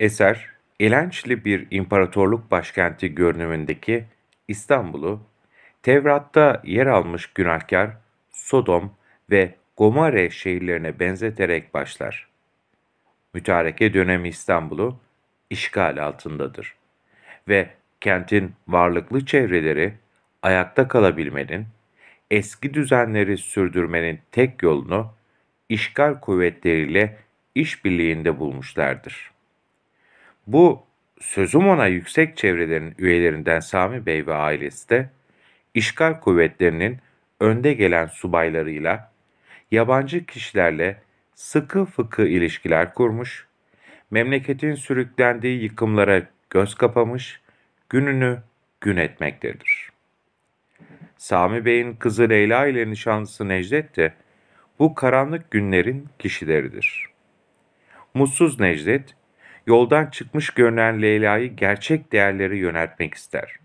Eser, elençli bir imparatorluk başkenti görünümündeki İstanbul'u, Tevrat'ta yer almış günahkar Sodom ve Gomare şehirlerine benzeterek başlar. Mütareke dönemi İstanbul'u işgal altındadır ve kentin varlıklı çevreleri ayakta kalabilmenin, eski düzenleri sürdürmenin tek yolunu işgal kuvvetleriyle işbirliğinde bulmuşlardır. Bu sözüm ona yüksek çevrelerin üyelerinden Sami Bey ve ailesi de işgal kuvvetlerinin önde gelen subaylarıyla, yabancı kişilerle sıkı fıkı ilişkiler kurmuş, memleketin sürüklendiği yıkımlara göz kapamış, gününü gün etmektedir. Sami Bey'in kızı Leyla ile nişanlısı Necdet de bu karanlık günlerin kişileridir. Mutsuz Necdet, yoldan çıkmış görünen Leyla'yı gerçek değerlere yöneltmek ister.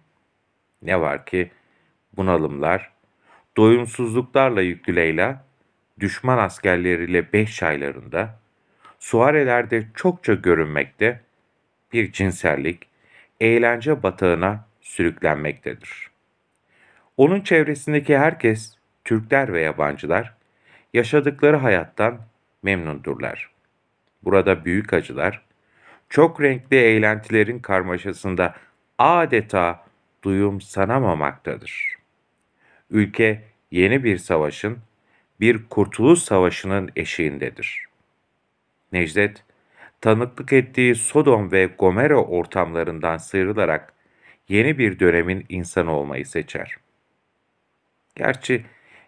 Ne var ki bunalımlar, doyumsuzluklarla yüklü Leyla, düşman askerleriyle beş aylarında, suarelerde çokça görünmekte, bir cinsellik, eğlence batağına sürüklenmektedir. Onun çevresindeki herkes, Türkler ve yabancılar, yaşadıkları hayattan memnundurlar. Burada büyük acılar, çok renkli eğlentilerin karmaşasında adeta duyum sanamamaktadır. Ülke yeni bir savaşın, bir kurtuluş savaşının eşiğindedir. Necdet, tanıklık ettiği Sodom ve Gomera ortamlarından sıyrılarak yeni bir dönemin insanı olmayı seçer. Gerçi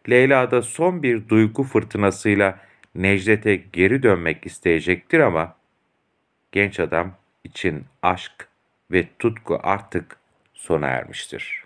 Leyla'da son bir duygu fırtınasıyla Necdet'e geri dönmek isteyecektir ama genç adam için aşk ve tutku artık sona ermiştir.